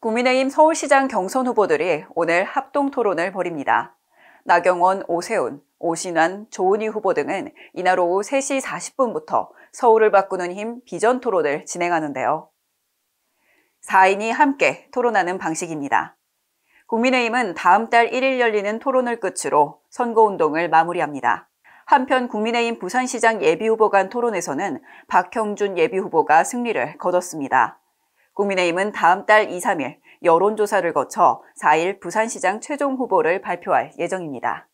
국민의힘 서울시장 경선 후보들이 오늘 합동 토론을 벌입니다. 나경원, 오세훈, 오신환, 조은희 후보 등은 이날 오후 3시 40분부터 서울을 바꾸는 힘 비전 토론을 진행하는데요. 4인이 함께 토론하는 방식입니다. 국민의힘은 다음 달 1일 열리는 토론을 끝으로 선거운동을 마무리합니다. 한편 국민의힘 부산시장 예비후보 간 토론에서는 박형준 예비후보가 승리를 거뒀습니다. 국민의힘은 다음 달 2, 3일 여론조사를 거쳐 4일 부산시장 최종 후보를 발표할 예정입니다.